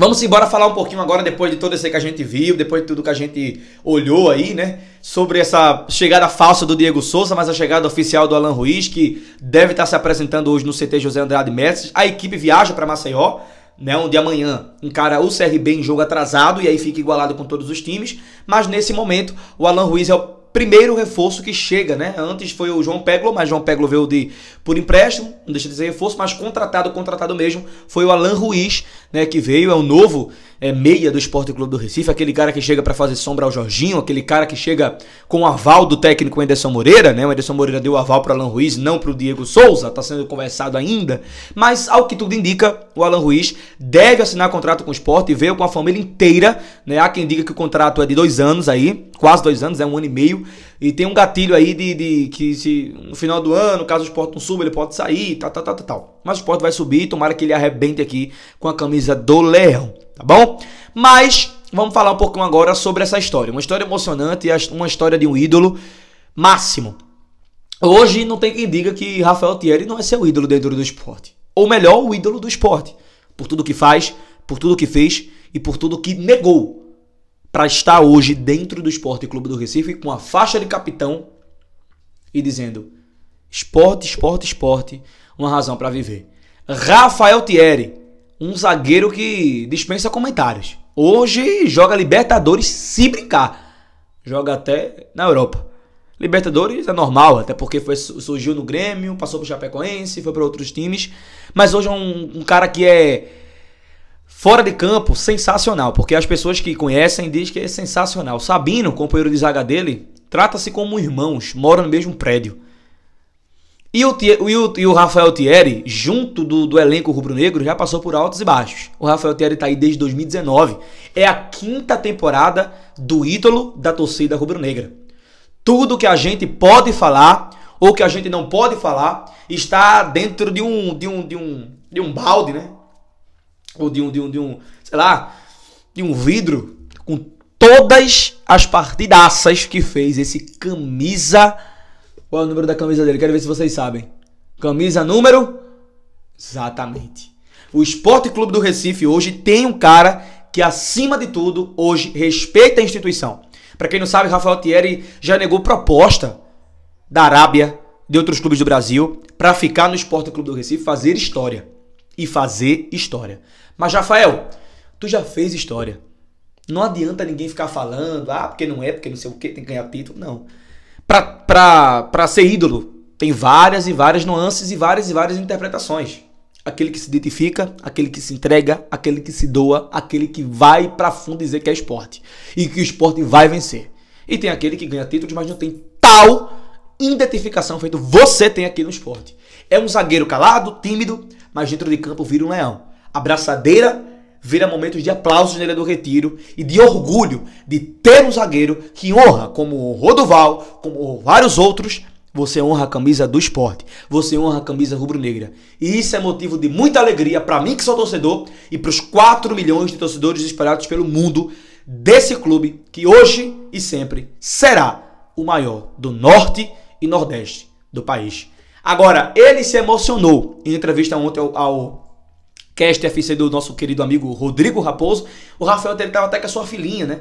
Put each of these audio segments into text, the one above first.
Vamos embora falar um pouquinho agora, depois de tudo isso que a gente viu, depois de tudo que a gente olhou aí, né? Sobre essa chegada falsa do Diego Souza, mas a chegada oficial do Alan Ruiz, que deve estar se apresentando hoje no CT José Andrade Mestres. A equipe viaja para Maceió, né? Onde amanhã encara o CRB em jogo atrasado e aí fica igualado com todos os times. Mas nesse momento, o Alan Ruiz é o primeiro reforço que chega, né? Antes foi o João Peglo, mas João Peglo veio de por empréstimo, não deixa de ser reforço, mas contratado, contratado mesmo, foi o Alan Ruiz, né, que veio, é o novo é, meia do Esporte Clube do Recife, aquele cara que chega para fazer sombra ao Jorginho, aquele cara que chega com o aval do técnico Anderson Moreira, né? O Anderson Moreira deu aval para Alan Ruiz, não para o Diego Souza, está sendo conversado ainda, mas ao que tudo indica, o Alan Ruiz deve assinar contrato com o Esporte e veio com a família inteira, né? Há quem diga que o contrato é de dois anos aí, quase dois anos, é um ano e meio, e tem um gatilho aí de, de que se no final do ano, caso o Sport não suba, ele pode sair, tal, tal, tal, tal. Mas o Sport vai subir, tomara que ele arrebente aqui com a camisa do Leão tá bom? Mas vamos falar um pouquinho agora sobre essa história. Uma história emocionante, uma história de um ídolo máximo. Hoje não tem quem diga que Rafael Thierry não é seu ídolo dentro do esporte. Ou melhor, o ídolo do esporte. Por tudo que faz, por tudo que fez e por tudo que negou para estar hoje dentro do Esporte Clube do Recife com a faixa de capitão e dizendo: esporte, esporte, esporte, uma razão para viver. Rafael Thierry, um zagueiro que dispensa comentários. Hoje joga Libertadores se brincar. Joga até na Europa. Libertadores é normal, até porque foi, surgiu no Grêmio, passou pro Chapecoense, foi para outros times. Mas hoje é um, um, cara que é fora de campo, sensacional. Porque as pessoas que conhecem dizem que é sensacional. Sabino, companheiro de zaga dele, trata-se como irmãos, moram no mesmo prédio. E o, e o, e o Rafael Thierry, junto do, do elenco rubro-negro, já passou por altos e baixos. O Rafael Thierry está aí desde 2019. É a quinta temporada do ídolo da torcida rubro-negra. Tudo que a gente pode falar ou que a gente não pode falar está dentro de um, de um, de um, de um balde, né? Ou de um, de um, de um, sei lá, de um vidro com todas as partidaças que fez esse camisa qual é o número da camisa dele? Quero ver se vocês sabem. Camisa número. Exatamente. O Esporte Clube do Recife hoje tem um cara que, acima de tudo, hoje respeita a instituição. Para quem não sabe, Rafael Thierry já negou proposta da Arábia, de outros clubes do Brasil, para ficar no Esporte Clube do Recife, fazer história. E fazer história. Mas, Rafael, tu já fez história. Não adianta ninguém ficar falando, ah, porque não é, porque não sei o que, tem que ganhar título. Não para ser ídolo, tem várias e várias nuances e várias e várias interpretações. Aquele que se identifica, aquele que se entrega, aquele que se doa, aquele que vai para fundo dizer que é esporte e que o esporte vai vencer. E tem aquele que ganha títulos, mas não tem tal identificação feito você tem aqui no esporte. É um zagueiro calado, tímido, mas dentro de campo vira um leão. Abraçadeira vira momentos de aplausos Ilha do retiro e de orgulho de ter um zagueiro que honra, como o Duval, como vários outros, você honra a camisa do esporte, você honra a camisa rubro-negra. E isso é motivo de muita alegria para mim que sou torcedor e para os 4 milhões de torcedores espalhados pelo mundo desse clube que hoje e sempre será o maior do norte e nordeste do país. Agora, ele se emocionou em entrevista ontem ao, ao Cast FC do nosso querido amigo Rodrigo Raposo. O Rafael Thierry estava até com a sua filhinha, né?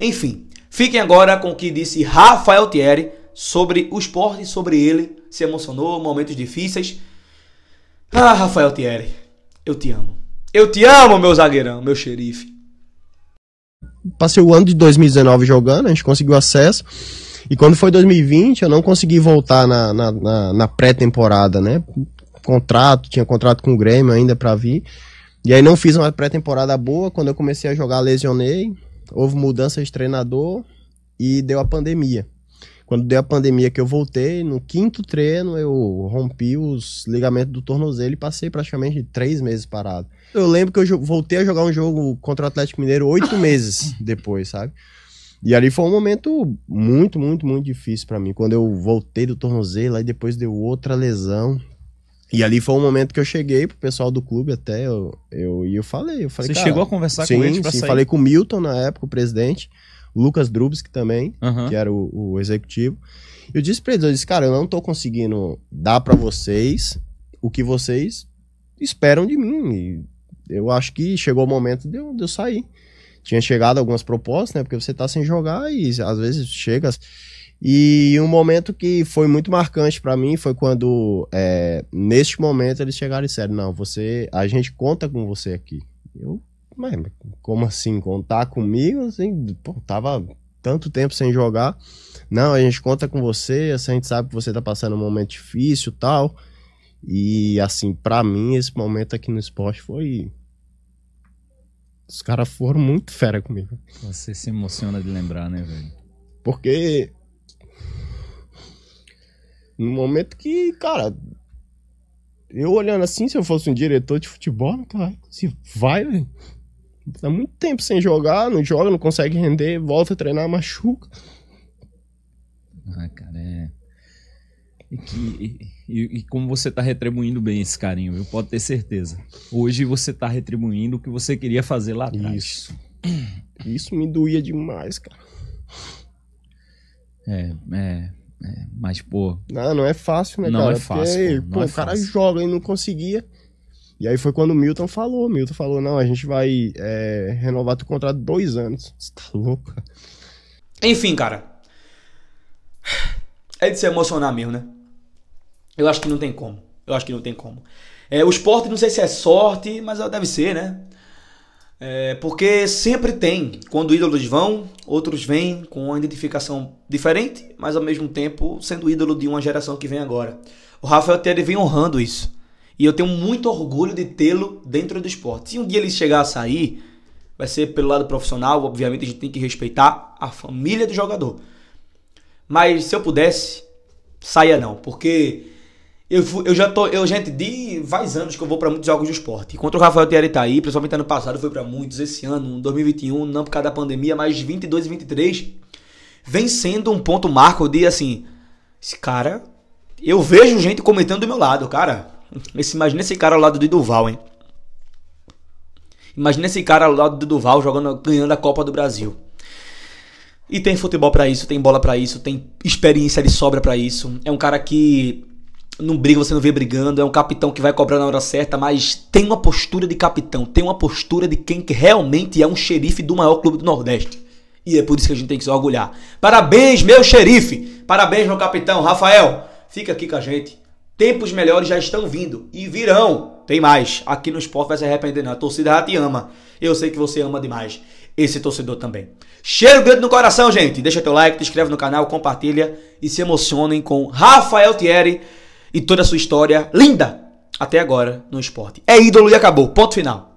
Enfim, fiquem agora com o que disse Rafael Thierry sobre o esporte, sobre ele. Se emocionou, momentos difíceis. Ah, Rafael Thierry, eu te amo. Eu te amo, meu zagueirão, meu xerife. Passei o ano de 2019 jogando, a gente conseguiu acesso. E quando foi 2020, eu não consegui voltar na, na, na, na pré-temporada, né? contrato, tinha contrato com o Grêmio ainda para vir. E aí não fiz uma pré-temporada boa, quando eu comecei a jogar lesionei, houve mudança de treinador e deu a pandemia. Quando deu a pandemia que eu voltei, no quinto treino eu rompi os ligamentos do tornozelo e passei praticamente três meses parado. Eu lembro que eu voltei a jogar um jogo contra o Atlético Mineiro oito meses depois, sabe? E ali foi um momento muito, muito, muito difícil para mim. Quando eu voltei do tornozelo, aí depois deu outra lesão. E ali foi um momento que eu cheguei pro pessoal do clube até, eu, eu, e eu falei, eu falei, Você cara, chegou a conversar sim, com ele pra sim, sair. falei com o Milton na época, o presidente, o Lucas que também, uhum. que era o, o, executivo. Eu disse pra eles, eu disse, cara, eu não tô conseguindo dar para vocês o que vocês esperam de mim. E eu acho que chegou o momento de eu, de eu sair. Tinha chegado algumas propostas, né? Porque você tá sem jogar e às vezes chega e um momento que foi muito marcante para mim foi quando, é, neste momento, eles chegaram e disseram: Não, você, a gente conta com você aqui. Eu, mas como assim? Contar comigo? Assim, pô, tava tanto tempo sem jogar. Não, a gente conta com você, assim, a gente sabe que você tá passando um momento difícil tal. E, assim, para mim, esse momento aqui no esporte foi. Os caras foram muito fera comigo. Você se emociona de lembrar, né, velho? Porque no momento que, cara, eu olhando assim, se eu fosse um diretor de futebol, cara, se assim, vai, velho. Tá muito tempo sem jogar, não joga, não consegue render, volta a treinar, machuca. Ah, cara, é. E, que, e, e como você tá retribuindo bem esse carinho, eu posso ter certeza. Hoje você tá retribuindo o que você queria fazer lá atrás. Isso. Isso me doía demais, cara. É, é. É, mas, pô. Não, não é fácil, né, não cara? É fácil, Porque, pô, não pô, é o cara fácil. joga e não conseguia. E aí foi quando o Milton falou. Milton falou: não, a gente vai é, renovar teu contrato dois anos. Você tá louco? Cara? Enfim, cara. É de se emocionar mesmo, né? Eu acho que não tem como. Eu acho que não tem como. É, o esporte, não sei se é sorte, mas deve ser, né? É, porque sempre tem, quando ídolos vão, outros vêm com uma identificação diferente, mas ao mesmo tempo sendo ídolo de uma geração que vem agora. O Rafael Thierry vem honrando isso. E eu tenho muito orgulho de tê-lo dentro do esporte. Se um dia ele chegar a sair, vai ser pelo lado profissional, obviamente a gente tem que respeitar a família do jogador. Mas se eu pudesse, saia não, porque eu, eu já tô. Eu, gente, de faz anos que eu vou para muitos jogos de esporte. Enquanto o Rafael Thierry tá aí, principalmente ano passado, foi para muitos. Esse ano, 2021, não por causa da pandemia, mas 22 e 23, vem sendo um ponto marco de assim. Esse cara. Eu vejo gente comentando do meu lado, cara. Esse, imagina esse cara ao lado do Duval, hein? Imagina esse cara ao lado do Duval jogando, ganhando a Copa do Brasil. E tem futebol para isso, tem bola para isso, tem experiência de sobra para isso. É um cara que não briga, você não vê brigando, é um capitão que vai cobrar na hora certa, mas tem uma postura de capitão, tem uma postura de quem realmente é um xerife do maior clube do Nordeste. E é por isso que a gente tem que se orgulhar. Parabéns, meu xerife! Parabéns, meu capitão Rafael! Fica aqui com a gente. Tempos melhores já estão vindo e virão. Tem mais. Aqui no esporte vai se arrepender, não. A torcida já te ama. Eu sei que você ama demais esse torcedor também. Cheiro grande no coração, gente. Deixa teu like, te inscreve no canal, compartilha e se emocionem com Rafael Thierry e toda a sua história linda até agora no esporte. É ídolo e acabou. Ponto final.